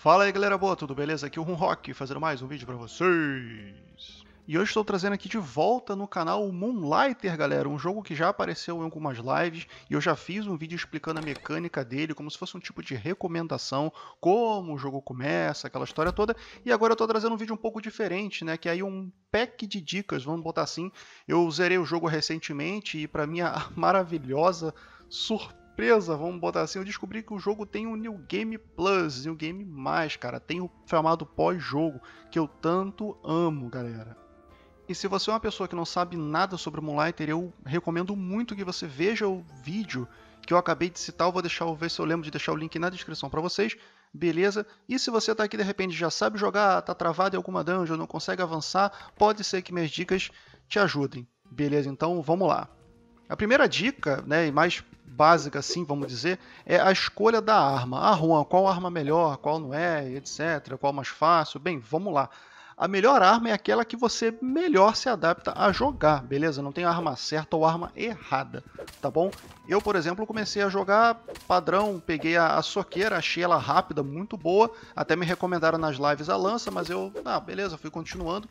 Fala aí galera boa, tudo beleza? Aqui é o Rum Rock fazendo mais um vídeo para vocês. E hoje estou trazendo aqui de volta no canal o Moonlighter, galera, um jogo que já apareceu em algumas lives e eu já fiz um vídeo explicando a mecânica dele, como se fosse um tipo de recomendação, como o jogo começa, aquela história toda. E agora eu estou trazendo um vídeo um pouco diferente, né, que é aí um pack de dicas, vamos botar assim. Eu zerei o jogo recentemente e para minha maravilhosa surpresa surpresa, vamos botar assim, eu descobri que o jogo tem um New Game Plus, New Game Mais, cara. Tem o chamado pós-jogo, que eu tanto amo, galera. E se você é uma pessoa que não sabe nada sobre Moonlighter, eu recomendo muito que você veja o vídeo que eu acabei de citar. Eu vou deixar, ver se eu lembro de deixar o link na descrição para vocês. Beleza? E se você está aqui de repente já sabe jogar, está travado em alguma dungeon, não consegue avançar, pode ser que minhas dicas te ajudem. Beleza? Então vamos lá. A primeira dica, né, e mais básica, assim, vamos dizer, é a escolha da arma. Ah, Juan, qual arma melhor, qual não é, etc. Qual mais fácil? Bem, vamos lá. A melhor arma é aquela que você melhor se adapta a jogar, beleza? Não tem arma certa ou arma errada, tá bom? Eu, por exemplo, comecei a jogar padrão, peguei a, a soqueira, achei ela rápida, muito boa. Até me recomendaram nas lives a lança, mas eu, ah, beleza, fui continuando.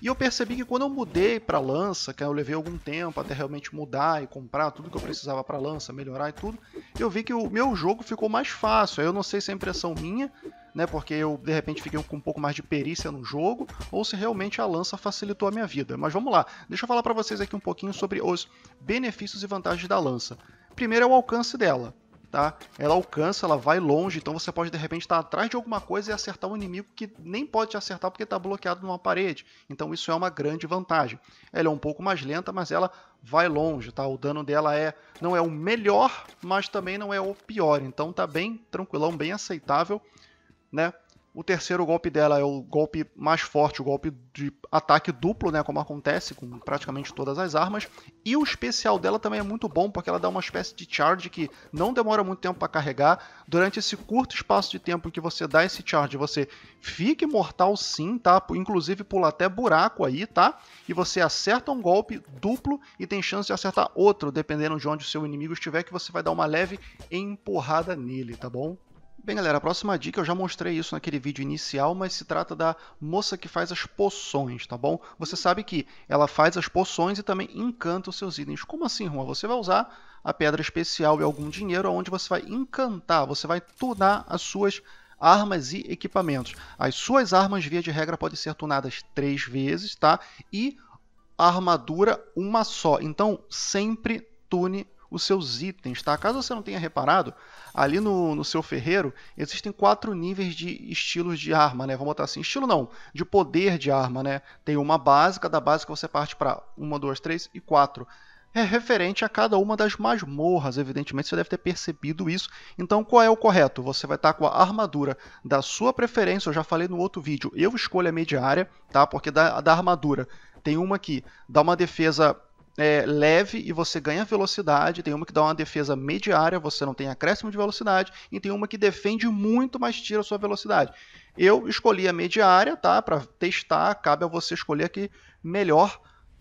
E eu percebi que quando eu mudei para lança, que eu levei algum tempo até realmente mudar e comprar tudo que eu precisava para lança, melhorar e tudo, eu vi que o meu jogo ficou mais fácil. Eu não sei se é impressão minha, né, porque eu de repente fiquei com um pouco mais de perícia no jogo, ou se realmente a lança facilitou a minha vida. Mas vamos lá, deixa eu falar para vocês aqui um pouquinho sobre os benefícios e vantagens da lança. Primeiro é o alcance dela tá? Ela alcança, ela vai longe, então você pode de repente estar tá atrás de alguma coisa e acertar um inimigo que nem pode te acertar porque está bloqueado numa parede. Então isso é uma grande vantagem. Ela é um pouco mais lenta, mas ela vai longe, tá? O dano dela é não é o melhor, mas também não é o pior. Então tá bem tranquilão, bem aceitável, né? O terceiro golpe dela é o golpe mais forte, o golpe de ataque duplo, né, como acontece com praticamente todas as armas. E o especial dela também é muito bom, porque ela dá uma espécie de charge que não demora muito tempo para carregar. Durante esse curto espaço de tempo que você dá esse charge, você fica imortal sim, tá? Inclusive pula até buraco aí, tá? E você acerta um golpe duplo e tem chance de acertar outro, dependendo de onde o seu inimigo estiver, que você vai dar uma leve empurrada nele, tá bom? Bem, galera, a próxima dica, eu já mostrei isso naquele vídeo inicial, mas se trata da moça que faz as poções, tá bom? Você sabe que ela faz as poções e também encanta os seus itens. Como assim, Juan? Você vai usar a pedra especial e algum dinheiro onde você vai encantar, você vai tunar as suas armas e equipamentos. As suas armas, via de regra, podem ser tunadas três vezes, tá? E a armadura uma só. Então, sempre tune os seus itens, tá? Caso você não tenha reparado, ali no, no seu ferreiro existem quatro níveis de estilos de arma, né? Vamos botar assim, estilo não, de poder de arma, né? Tem uma básica, da básica você parte para uma, duas, três e quatro é referente a cada uma das masmorras. Evidentemente, você deve ter percebido isso. Então, qual é o correto? Você vai estar tá com a armadura da sua preferência. Eu já falei no outro vídeo. Eu escolho a mediária, tá? Porque da, da armadura tem uma que dá uma defesa é, leve e você ganha velocidade, tem uma que dá uma defesa mediária, você não tem acréscimo de velocidade, e tem uma que defende muito, mas tira a sua velocidade. Eu escolhi a mediária, tá? Para testar, cabe a você escolher a que melhor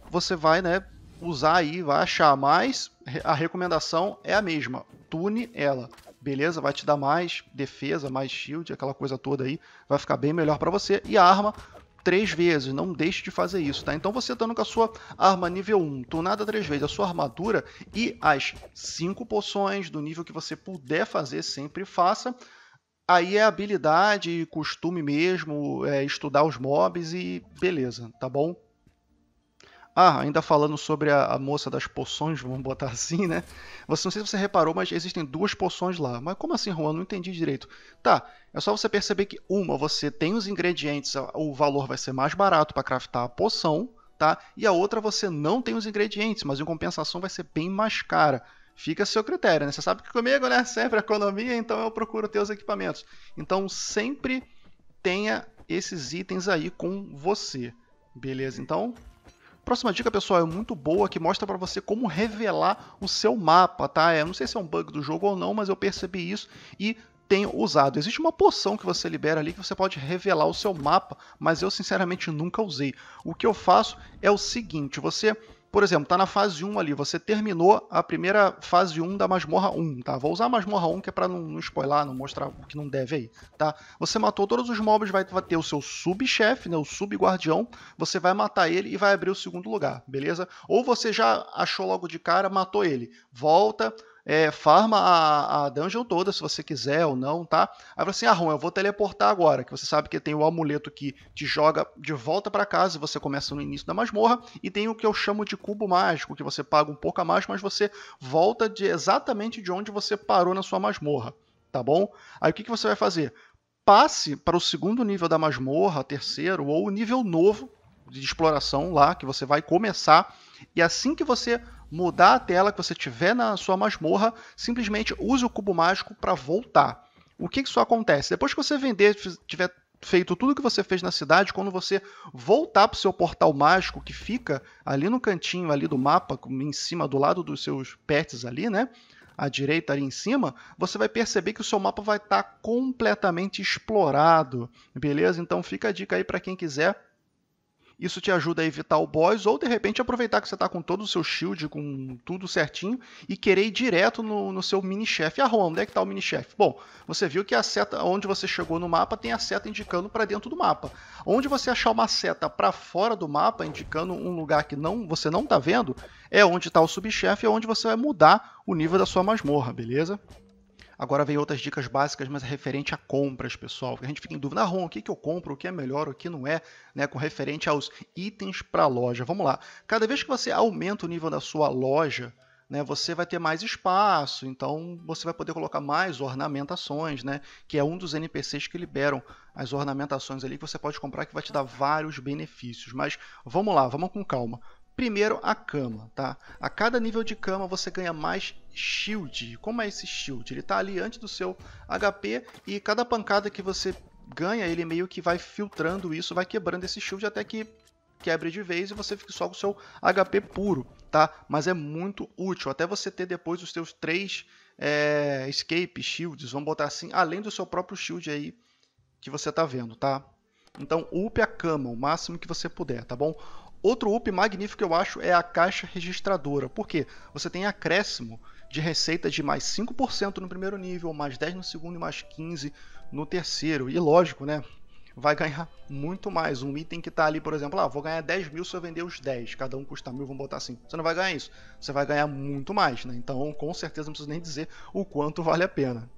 você vai, né? Usar aí, vai achar, mas a recomendação é a mesma. Tune ela, beleza? Vai te dar mais defesa, mais shield, aquela coisa toda aí, vai ficar bem melhor para você. E a arma, três vezes. Não deixe de fazer isso, tá? Então você tá dando com a sua arma nível 1, tunada três vezes, a sua armadura e as cinco poções do nível que você puder fazer, sempre faça. Aí é habilidade, costume mesmo, é estudar os mobs e beleza, tá bom? Ah, ainda falando sobre a, a, moça das poções, vamos botar assim, né? Você não sei se você reparou, mas existem duas poções lá. Mas como assim, Juan? Não entendi direito. Tá, é só você perceber que uma, você tem os ingredientes, o valor vai ser mais barato para craftar a poção, tá? E a outra você não tem os ingredientes, mas em compensação vai ser bem mais cara. Fica a seu critério, né? Você sabe que comigo, né? Sempre economia, então eu procuro ter os equipamentos. Então sempre tenha esses itens aí com você. Beleza, então Próxima dica, pessoal, é muito boa que mostra para você como revelar o seu mapa, tá? É, eu não sei se é um bug do jogo ou não, mas eu percebi isso e tenho usado. Existe uma poção que você libera ali que você pode revelar o seu mapa, mas eu sinceramente nunca usei. O que eu faço é o seguinte, você por exemplo, está na fase 1 ali, você terminou a primeira fase 1 da masmorra 1, tá? Vou usar a masmorra 1 que é para não, não spoiler, não mostrar o que não deve aí, tá? Você matou todos os mobs, vai ter o seu subchefe, né, o subguardião, você vai matar ele e vai abrir o segundo lugar, beleza? Ou você já achou logo de cara, matou ele, volta, é, farma a, a dungeon toda, se você quiser ou não, tá? Aí você assim, ah, Ron, eu vou teleportar agora, que você sabe que tem o amuleto que te joga de volta para casa, e você começa no início da masmorra, e tem o que eu chamo de cubo mágico, que você paga um pouco a mais, mas você volta de exatamente de onde você parou na sua masmorra, tá bom? Aí o que, que você vai fazer? Passe para o segundo nível da masmorra, terceiro, ou o nível novo de exploração lá, que você vai começar e assim que você mudar a tela que você tiver na sua masmorra, simplesmente use o cubo mágico para voltar. O que isso acontece? Depois que você vender, tiver feito tudo que você fez na cidade, quando você voltar para o seu portal mágico que fica ali no cantinho ali do mapa, em cima do lado dos seus pets ali, né? à direita ali em cima, você vai perceber que o seu mapa vai estar tá completamente explorado, beleza? Então fica a dica aí para quem quiser isso te ajuda a evitar o boss, ou de repente aproveitar que você está com todo o seu shield, com tudo certinho, e querer ir direto no, no seu mini-chefe. Ah, Juan, onde é que está o mini-chefe? Bom, você viu que a seta, onde você chegou no mapa, tem a seta indicando para dentro do mapa. Onde você achar uma seta para fora do mapa, indicando um lugar que não você não está vendo, é onde está o subchefe, é onde você vai mudar o nível da sua masmorra, beleza? Agora vem outras dicas básicas, mas referente a compras, pessoal. Que a gente fica em dúvida, ah, Ron, o que, que eu compro, o que é melhor, o que não é, né? Com referente aos itens para a loja. Vamos lá. Cada vez que você aumenta o nível da sua loja, né, você vai ter mais espaço, então você vai poder colocar mais ornamentações, né? Que é um dos NPCs que liberam as ornamentações ali que você pode comprar que vai te dar vários benefícios. Mas vamos lá, vamos com calma. Primeiro, a cama, tá? A cada nível de cama você ganha mais shield. Como é esse shield? Ele está ali antes do seu HP e cada pancada que você ganha, ele meio que vai filtrando isso, vai quebrando esse shield até que quebre de vez e você fique só com o seu HP puro, tá? Mas é muito útil, até você ter depois os seus três é, escape shields, vamos botar assim, além do seu próprio shield aí que você tá vendo, tá? Então, up a cama o máximo que você puder, tá bom? Outro up magnífico que eu acho é a caixa registradora. porque Você tem acréscimo de receita de mais 5% no primeiro nível, mais 10% no segundo e mais 15% no terceiro. E lógico, né? Vai ganhar muito mais. Um item que está ali, por exemplo, ah, vou ganhar 10 mil se eu vender os 10, cada um custa mil, vamos botar assim. Você não vai ganhar isso. Você vai ganhar muito mais, né? Então, com certeza, não preciso nem dizer o quanto vale a pena.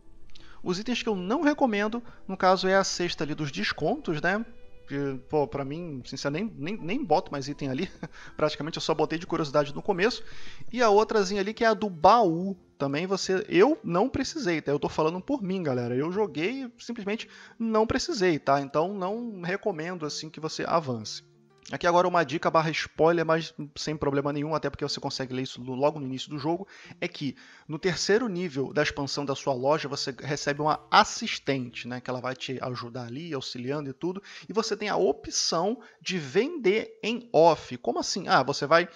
Os itens que eu não recomendo, no caso, é a cesta ali dos descontos, né? Porque, pô, pra mim, sinceramente, nem, nem, nem boto mais item ali. Praticamente eu só botei de curiosidade no começo. E a outrazinha ali que é a do baú. Também você. Eu não precisei, tá? Eu tô falando por mim, galera. Eu joguei simplesmente não precisei, tá? Então não recomendo assim que você avance. Aqui agora uma dica barra spoiler, mas sem problema nenhum, até porque você consegue ler isso logo no início do jogo, é que no terceiro nível da expansão da sua loja, você recebe uma assistente, né, que ela vai te ajudar ali, auxiliando e tudo, e você tem a opção de vender em off. Como assim? Ah, você vai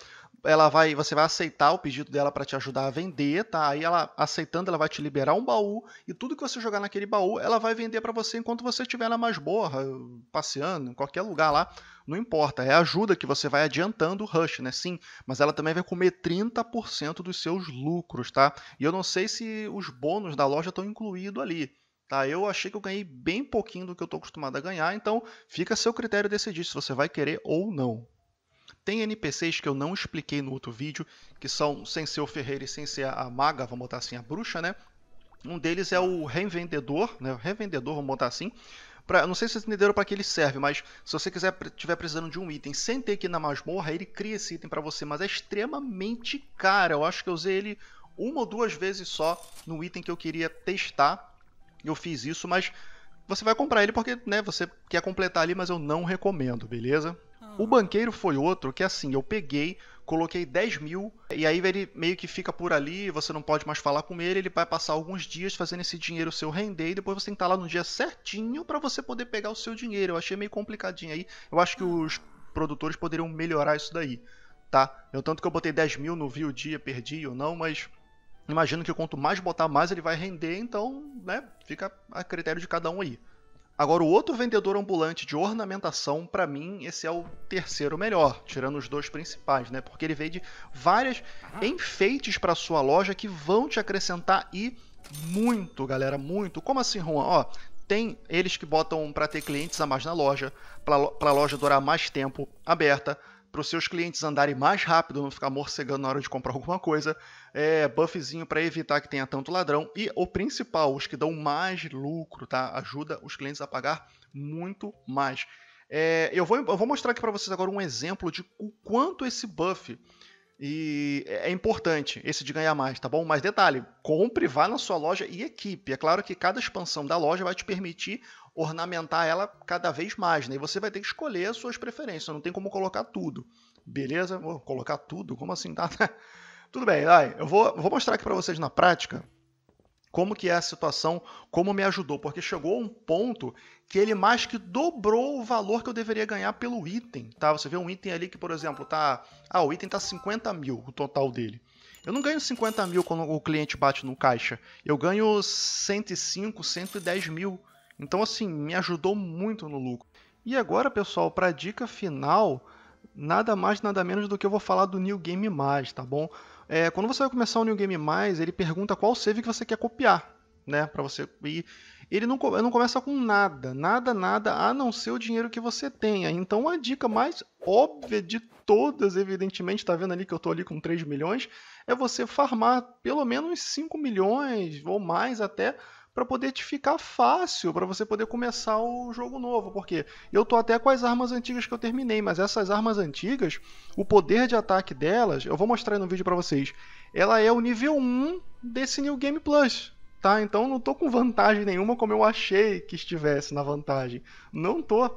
ela vai, você vai aceitar o pedido dela para te ajudar a vender, tá? Aí ela aceitando, ela vai te liberar um baú e tudo que você jogar naquele baú, ela vai vender para você enquanto você estiver na borra passeando, em qualquer lugar lá, não importa, é ajuda que você vai adiantando o rush, né? Sim, mas ela também vai comer 30% dos seus lucros, tá? E eu não sei se os bônus da loja estão incluídos ali. Tá, eu achei que eu ganhei bem pouquinho do que eu estou acostumado a ganhar, então fica a seu critério decidir se você vai querer ou não. Tem NPCs que eu não expliquei no outro vídeo, que são sem ser o Ferreira e sem ser a maga, vamos botar assim, a bruxa, né? Um deles é o revendedor, né? O revendedor, vamos botar assim. Pra, não sei se vocês entenderam para que ele serve, mas se você quiser tiver precisando de um item sem ter que ir na masmorra, ele cria esse item para você, mas é extremamente caro. Eu acho que eu usei ele uma ou duas vezes só no item que eu queria testar. Eu fiz isso, mas você vai comprar ele porque né, você quer completar ali, mas eu não recomendo, beleza? O banqueiro foi outro que assim, eu peguei, coloquei 10 mil, e aí ele meio que fica por ali, você não pode mais falar com ele, ele vai passar alguns dias fazendo esse dinheiro seu render, e depois você tem que estar tá lá no dia certinho para você poder pegar o seu dinheiro. Eu achei meio complicadinho aí. Eu acho que os produtores poderiam melhorar isso daí, tá? Eu tanto que eu botei 10 mil, não vi o dia, perdi ou não, mas imagino que quanto mais botar, mais ele vai render, então, né, fica a critério de cada um aí. Agora, o outro vendedor ambulante de ornamentação, para mim, esse é o terceiro melhor, tirando os dois principais, né? Porque ele vende várias enfeites para sua loja que vão te acrescentar e muito, galera, muito. Como assim, Juan? Ó, tem eles que botam para ter clientes a mais na loja, para a loja durar mais tempo aberta, para os seus clientes andarem mais rápido, não ficar morcegando na hora de comprar alguma coisa, é, buffzinho para evitar que tenha tanto ladrão. E o principal, os que dão mais lucro, tá? Ajuda os clientes a pagar muito mais. É, eu, vou, eu vou mostrar aqui para vocês agora um exemplo de o quanto esse buff e é, é importante esse de ganhar mais, tá bom? Mas detalhe, compre, vá na sua loja e equipe. É claro que cada expansão da loja vai te permitir ornamentar ela cada vez mais, né? E você vai ter que escolher as suas preferências, não tem como colocar tudo. Beleza? Vou colocar tudo? Como assim? Tá? Né? Tudo bem, ai, eu vou, vou mostrar aqui para vocês na prática como que é a situação, como me ajudou, porque chegou um ponto que ele mais que dobrou o valor que eu deveria ganhar pelo item, tá? Você vê um item ali que, por exemplo, tá, ah, o item tá 50 mil, o total dele. Eu não ganho 50 mil quando o cliente bate no caixa, eu ganho 105, 110 mil. Então, assim, me ajudou muito no lucro. E agora, pessoal, para a dica final, nada mais, nada menos do que eu vou falar do New Game Mais, tá bom? É, quando você vai começar o New Game Mais, ele pergunta qual save que você quer copiar, né? Para você ir. ele não, não começa com nada, nada, nada, a não ser o dinheiro que você tenha. Então a dica mais óbvia de todas, evidentemente, tá vendo ali que eu tô ali com 3 milhões, é você farmar pelo menos 5 milhões ou mais até para poder te ficar fácil, para você poder começar o jogo novo. Porque eu tô até com as armas antigas que eu terminei, mas essas armas antigas, o poder de ataque delas, eu vou mostrar aí no vídeo para vocês. Ela é o nível 1 desse New Game Plus. Tá, então não tô com vantagem nenhuma como eu achei que estivesse na vantagem. Não tô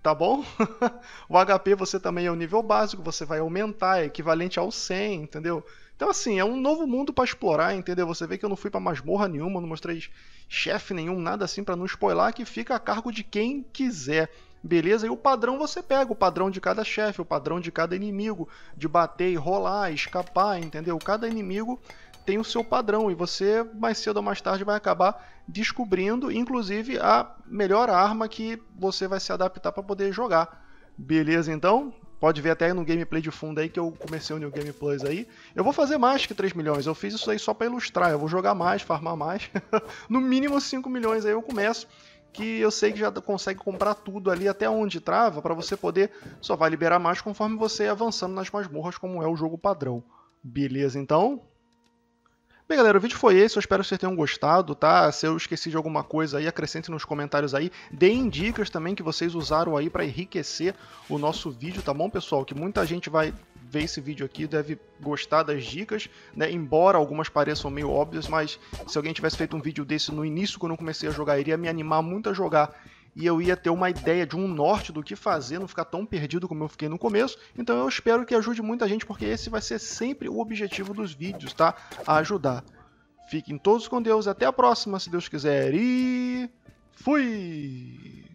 tá bom? o HP você também é o nível básico, você vai aumentar, é equivalente ao 100, entendeu? Então, assim, é um novo mundo para explorar, entendeu? Você vê que eu não fui para masmorra nenhuma, não mostrei chefe nenhum, nada assim para não spoiler, que fica a cargo de quem quiser. Beleza? E o padrão você pega, o padrão de cada chefe, o padrão de cada inimigo, de bater e rolar, escapar, entendeu? Cada inimigo tem o seu padrão e você mais cedo ou mais tarde vai acabar descobrindo, inclusive a melhor arma que você vai se adaptar para poder jogar. Beleza então? Pode ver até no gameplay de fundo aí que eu comecei o New Game Plus aí. Eu vou fazer mais que 3 milhões, eu fiz isso aí só para ilustrar. Eu vou jogar mais, farmar mais. no mínimo 5 milhões aí eu começo. Que eu sei que já consegue comprar tudo ali até onde trava, para você poder. Só vai liberar mais conforme você avançando nas masmorras, como é o jogo padrão. Beleza, então? Bem, galera, o vídeo foi esse. Eu espero que vocês tenham gostado, tá? Se eu esqueci de alguma coisa aí, acrescente nos comentários aí. Deem dicas também que vocês usaram aí para enriquecer o nosso vídeo, tá bom, pessoal? Que muita gente vai ver esse vídeo aqui deve gostar das dicas, né? Embora algumas pareçam meio óbvias, mas se alguém tivesse feito um vídeo desse no início, quando eu comecei a jogar, iria me animar muito a jogar e eu ia ter uma ideia de um norte do que fazer, não ficar tão perdido como eu fiquei no começo. Então eu espero que ajude muita gente, porque esse vai ser sempre o objetivo dos vídeos, tá? A ajudar. Fiquem todos com Deus, até a próxima, se Deus quiser, e fui!